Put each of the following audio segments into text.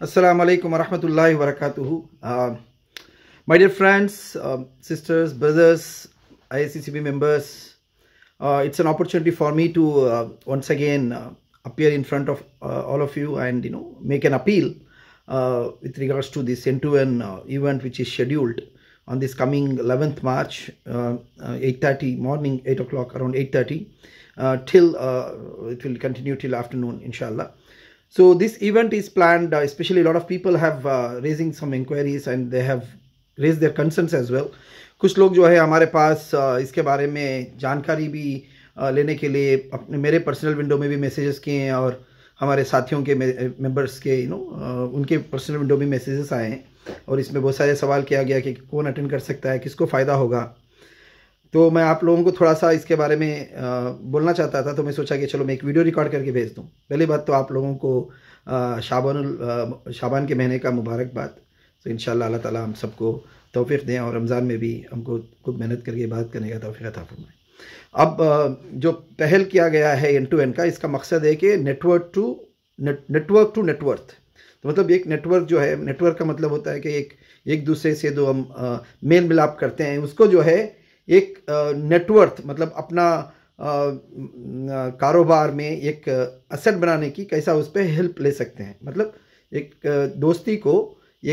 Assalamu alaikum warahmatullahi wabarakatuh. Uh, um, my dear friends, uh, sisters, brothers, ISCCB members, uh, it's an opportunity for me to uh, once again uh, appear in front of uh, all of you and you know make an appeal with regards to this end-to-end event which is scheduled on this coming 11th March, 8.30 morning, 8 o'clock around 8.30 till it will continue till afternoon inshallah. So this event is planned, uh, especially a lot of people have uh, raising some inquiries and they have raised their concerns as well. कुछ लोग जो है हमारे पास uh, इसके बारे में जानकारी भी uh, लेने के लिए अपने मेरे पर्सनल विंडो में भी मैसेजेस किए हैं और हमारे साथियों के मेंबर्स के यू नो uh, उनके पर्सनल विंडो में मैसेजेस आए हैं और इसमें बहुत सारे सवाल किया गया कि कौन अटेंड कर सकता है किसको फ़ायदा होगा तो मैं आप लोगों को थोड़ा सा इसके बारे में आ, बोलना चाहता था तो मैं सोचा कि चलो मैं एक वीडियो रिकॉर्ड करके भेज दूँ पहली बात तो आप लोगों को शाबान शाबान के महीने का मुबारकबाद तो इन अल्लाह ताला हम सबको तोफ़ी दें और रमज़ान में भी हमको खूब मेहनत करके बात करने का तोफ़ी अता फरमाएँ अब जो पहल किया गया है एन टू एन का इसका मकसद है कि network to network to net worth तो मतलब एक नेटवर्क जो है नेटवर्क का मतलब होता है कि एक एक दूसरे से जो हम मेल मिलाप करते हैं उसको जो है एक नेटवर्थ मतलब अपना कारोबार में एक असर बनाने की कैसा उस पर हेल्प ले सकते हैं मतलब एक दोस्ती को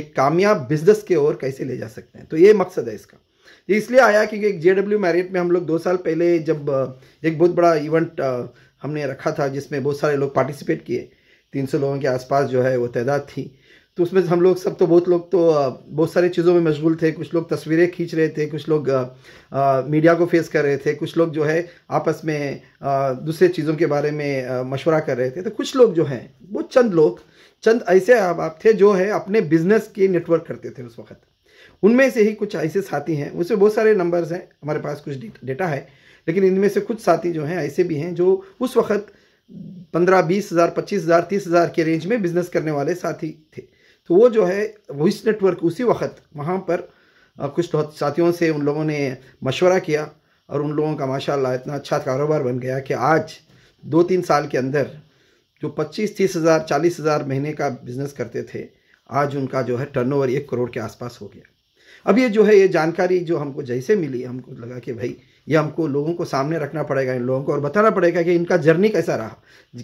एक कामयाब बिजनेस के ओर कैसे ले जा सकते हैं तो ये मकसद है इसका ये इसलिए आया क्योंकि एक जे डब्ल्यू मैरिट में हम लोग दो साल पहले जब एक बहुत बड़ा इवेंट हमने रखा था जिसमें बहुत सारे लोग पार्टिसिपेट किए 300 लोगों के आसपास जो है वो तादाद थी तो उसमें हम लोग सब तो बहुत लोग तो बहुत सारी चीज़ों में मशगूल थे कुछ लोग तस्वीरें खींच रहे थे कुछ लोग मीडिया को फेस कर रहे थे कुछ लोग जो है आपस में दूसरे चीज़ों के बारे में मशवरा कर रहे थे तो कुछ लोग जो हैं वो चंद लोग चंद ऐसे आप, आप थे जो है अपने बिजनेस के नेटवर्क करते थे उस वक्त उनमें से ही कुछ ऐसे साथी हैं उसमें बहुत सारे नंबर्स हैं हमारे पास कुछ डेटा है लेकिन इनमें से कुछ साथी जो हैं ऐसे भी हैं जो उस वक्त पंद्रह बीस हज़ार पच्चीस हज़ार तीस हज़ार के रेंज में बिज़नेस करने वाले साथी थे तो वो जो है वॉइस नेटवर्क उसी वक्त वहाँ पर कुछ तो साथियों से उन लोगों ने मशवरा किया और उन लोगों का माशाल्लाह इतना अच्छा कारोबार बन गया कि आज दो तीन साल के अंदर जो पच्चीस तीस हज़ार चालीस हज़ार महीने का बिज़नेस करते थे आज उनका जो है टर्न एक करोड़ के आसपास हो गया अब ये जो है ये जानकारी जो हमको जैसे मिली हमको लगा कि भाई ये हमको लोगों को सामने रखना पड़ेगा इन लोगों को और बताना पड़ेगा कि इनका जर्नी कैसा रहा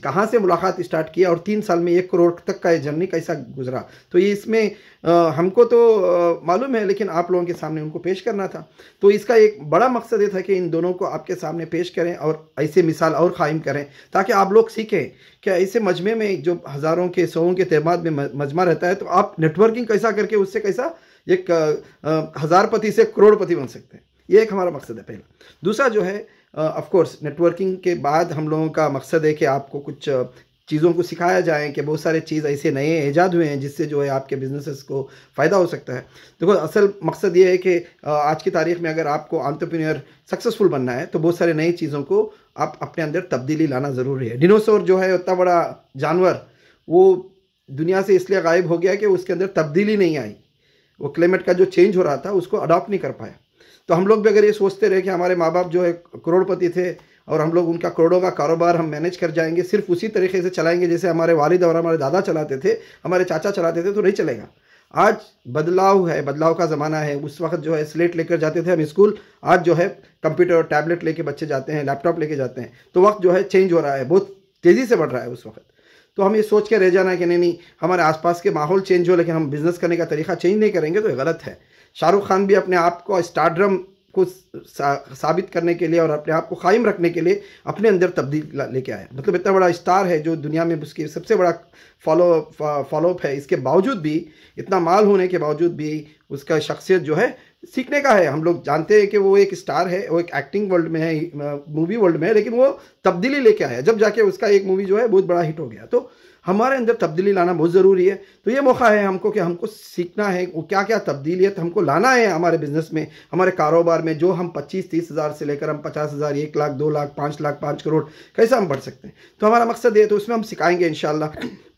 कहाँ से मुलाकात स्टार्ट किया और तीन साल में एक करोड़ तक का ये जर्नी कैसा गुजरा तो ये इसमें आ, हमको तो मालूम है लेकिन आप लोगों के सामने उनको पेश करना था तो इसका एक बड़ा मकसद ये था कि इन दोनों को आपके सामने पेश करें और ऐसे मिसाल और कायम करें ताकि आप लोग सीखें कि ऐसे मजमे में जो हज़ारों के सौों के तहमाद में मजमा रहता है तो आप नेटवर्किंग कैसा करके उससे कैसा एक हज़ारपति से करोड़पति बन सकते हैं ये एक हमारा मकसद है पहला दूसरा जो है ऑफकोर्स नेटवर्किंग के बाद हम लोगों का मकसद है कि आपको कुछ चीज़ों को सिखाया जाए कि बहुत सारे चीज़ ऐसे नए ईजाद हुए हैं जिससे जो है आपके बिजनेसेस को फ़ायदा हो सकता है देखो असल मकसद ये है कि आज की तारीख में अगर आपको आंट्रप्रीनियर सक्सेसफुल बनना है तो बहुत सारे नई चीज़ों को आप अपने अंदर तब्दीली लाना ज़रूरी है डिनोसोर जो है उतना बड़ा जानवर वो दुनिया से इसलिए गायब हो गया कि उसके अंदर तब्दीली नहीं आई वो क्लाइमेट का जो चेंज हो रहा था उसको अडॉप्ट नहीं कर पाया तो हम लोग भी अगर ये सोचते रहे कि हमारे माँ बाप जो है करोड़पति थे और हम लोग उनका करोड़ों का कारोबार हम मैनेज कर जाएंगे सिर्फ उसी तरीके से चलाएंगे जैसे हमारे वालिद और हमारे दादा चलाते थे हमारे चाचा चलाते थे तो नहीं चलेगा आज बदलाव है बदलाव का ज़माना है उस वक्त जो है स्लेट लेकर जाते थे हम स्कूल आज जो है कंप्यूटर और टैबलेट लेके बच्चे जाते हैं लैपटॉप लेके जाते हैं तो वक्त जो है चेंज हो रहा है बहुत तेज़ी से बढ़ रहा है उस वक्त तो हम ये सोच के रह जाना है कि नहीं नहीं हमारे आसपास के माहौल चेंज हो लेकिन हम बिज़नेस करने का तरीका चेंज नहीं करेंगे तो ये गलत है शाहरुख खान भी अपने आप को स्टारड्रम को साबित करने के लिए और अपने आप को कायम रखने के लिए अपने अंदर तब्दील लेके आया मतलब इतना बड़ा स्टार है जो दुनिया में उसकी सबसे बड़ा फॉलो फॉलोअप है इसके बावजूद भी इतना माल होने के बावजूद भी उसका शख्सियत जो है सीखने का है हम लोग जानते हैं कि वो एक स्टार है वो एक एक्टिंग वर्ल्ड में है मूवी वर्ल्ड में है लेकिन वो तब्दीली लेके आया जब जाके उसका एक मूवी जो है बहुत बड़ा हिट हो गया तो हमारे अंदर तब्दीली लाना बहुत ज़रूरी है तो ये मौका है हमको कि हमको सीखना है वो क्या क्या तब्दीली है तो हमको लाना है हमारे बिज़नेस में हमारे कारोबार में जो हम पच्चीस तीस हज़ार से लेकर हम पचास हज़ार एक लाख दो लाख पाँच लाख पाँच करोड़ कैसे हम बढ़ सकते हैं तो हमारा मकसद ये तो उसमें हम सिखाएंगे इन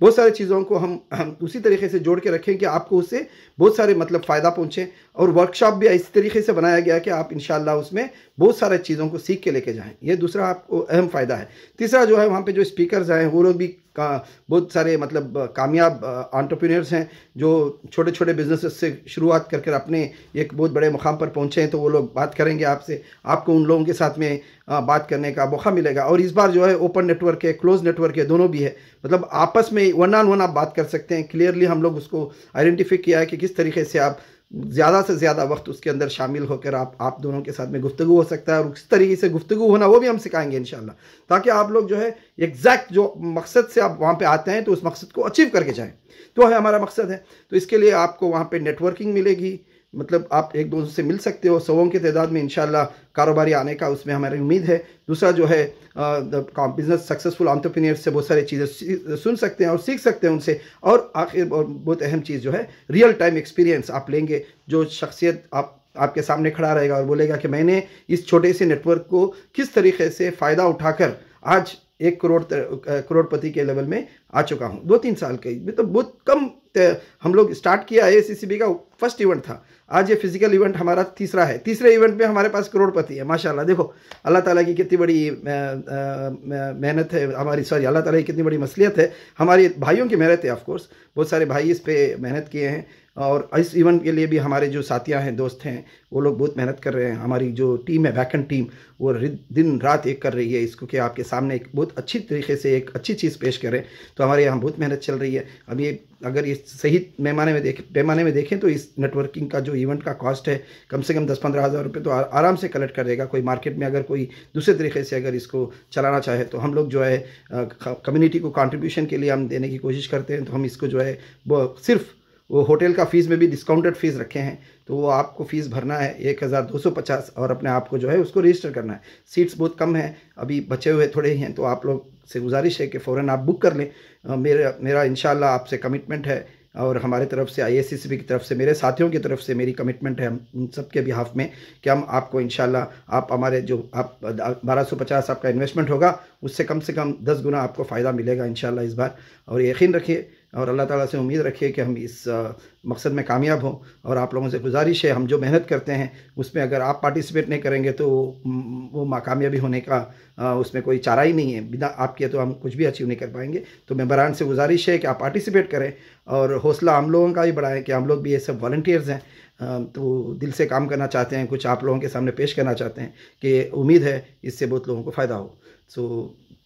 बहुत सारे चीज़ों को हम हम उसी तरीके से जोड़ के रखें कि आपको उससे बहुत सारे मतलब फ़ायदा पहुँचे और वर्कशॉप भी इस तरीके से बनाया गया कि आप इन उसमें बहुत सारे चीज़ों को सीख के लेके जाएँ ये दूसरा आपको अहम फ़ायदा है तीसरा जो है वहाँ पर जो स्पीकर्स हैं वो लोग भी का बहुत सारे मतलब कामयाब आंट्रप्रीनियर्स हैं जो छोटे छोटे बिजनेस से शुरुआत कर कर अपने एक बहुत बड़े मुकाम पर पहुँचे हैं तो वो लोग बात करेंगे आपसे आपको उन लोगों के साथ में बात करने का मौका मिलेगा और इस बार जो है ओपन नेटवर्क है क्लोज नेटवर्क है दोनों भी है मतलब आपस में वन ऑन वन आप बात कर सकते हैं क्लियरली हम लोग उसको आइडेंटिफाई किया है कि किस तरीके से आप ज़्यादा से ज़्यादा वक्त उसके अंदर शामिल होकर आप आप दोनों के साथ में गुफ्तु हो सकता है और उस तरीके से गुफ्तु होना वो भी हम सिखाएंगे इन ताकि आप लोग जो है एग्जैक्ट जो मकसद से आप वहाँ पर आते हैं तो उस मकसद को अचीव करके जाएँ तो है हमारा मकसद है तो इसके लिए आपको वहाँ पर नेटवर्किंग मिलेगी मतलब आप एक दूसरे से मिल सकते हो सवों की तादाद में इनशाला कारोबारी आने का उसमें हमारी उम्मीद है दूसरा जो है बिजनेस सक्सेसफुल ऑन्टरप्रीनियर से बहुत सारी चीज़ें सुन सकते हैं और सीख सकते हैं उनसे और आखिर और बहुत अहम चीज़ जो है रियल टाइम एक्सपीरियंस आप लेंगे जो शख्सियत आप आपके सामने खड़ा रहेगा और बोलेगा कि मैंने इस छोटे से नेटवर्क को किस तरीके से फ़ायदा उठाकर आज एक करोड़ करोड़पति के लेवल में आ चुका हूँ दो तीन साल के तो बहुत कम हम लोग स्टार्ट किया है ए का फर्स्ट इवेंट था आज ये फिजिकल इवेंट हमारा तीसरा है तीसरे इवेंट में हमारे पास करोड़पति है माशाल्लाह देखो अल्लाह ताला की कितनी बड़ी मेहनत है हमारी सॉरी अल्लाह ताला की कितनी बड़ी मसलियत है हमारे भाइयों की मेहनत है ऑफकोर्स बहुत सारे भाई इस पर मेहनत किए हैं और इस इवेंट के लिए भी हमारे जो साथियाँ हैं दोस्त हैं वो लोग बहुत मेहनत कर रहे हैं हमारी जो टीम है वैकेंट टीम वो दिन रात एक कर रही है इसको कि आपके सामने एक बहुत अच्छी तरीके से एक अच्छी चीज़ पेश करें तो हमारे यहाँ बहुत मेहनत चल रही है अब ये अगर ये सही पैमाने में देखें पैमाने में देखें तो इस नेटवर्किंग का जो इवेंट का कॉस्ट है कम से कम दस पंद्रह हज़ार रुपये तो आराम से कलेक्ट कर देगा कोई मार्केट में अगर कोई दूसरे तरीके से अगर इसको चलाना चाहे तो हम लोग जो है कम्युनिटी को कॉन्ट्रीब्यूशन के लिए हम देने की कोशिश करते हैं तो हम इसको जो है सिर्फ़ वो होटल का फ़ीस में भी डिस्काउंटेड फ़ीस रखे हैं तो वो आपको फ़ीस भरना है एक हज़ार दो सौ पचास और अपने आप को जो है उसको रजिस्टर करना है सीट्स बहुत कम हैं अभी बचे हुए थोड़े ही हैं तो आप लोग से गुजारिश है कि फ़ौरन आप बुक कर लें मेरा मेरा इन आपसे कमिटमेंट है और हमारे तरफ से आई की तरफ से मेरे साथियों की तरफ से मेरी कमिटमेंट है उन सब के बिहाफ में कि हम आपको इन आप हमारे जो आप बारह सौ पचास आपका इन्वेस्टमेंट होगा उससे कम से कम दस गुना आपको फ़ायदा मिलेगा इन इस बार और यकीन रखिए और अल्लाह ताला से उम्मीद रखिए कि हम इस मकसद में कामयाब हों और आप लोगों से गुजारिश है हम जो मेहनत करते हैं उसमें अगर आप पार्टिसिपेट नहीं करेंगे तो वो कामयाबी होने का उसमें कोई चारा ही नहीं है बिना आपके तो हम कुछ भी अचीव नहीं कर पाएंगे तो मेम्बरान से गुजारिश है कि आप पार्टिसिपेट करें और हौसला हम लोगों का भी बढ़ाएं कि हम लोग भी ये सब वॉल्टियर्स हैं तो दिल से काम करना चाहते हैं कुछ आप लोगों के सामने पेश करना चाहते हैं कि उम्मीद है इससे बहुत लोगों को फ़ायदा हो so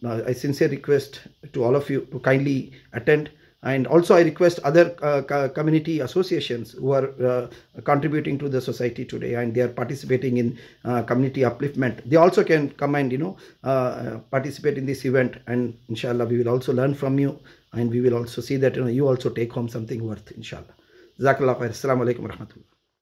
I sincere request to all of you to kindly attend and also I request other uh, community associations who are uh, contributing to the society today and they are participating in uh, community upliftment. They also can come and you know uh, participate in this event and inshallah we will also learn from you and we will also see that you know you also take home something worth inshallah. Jazakallah khair. Assalamu alaikum warahmatullahi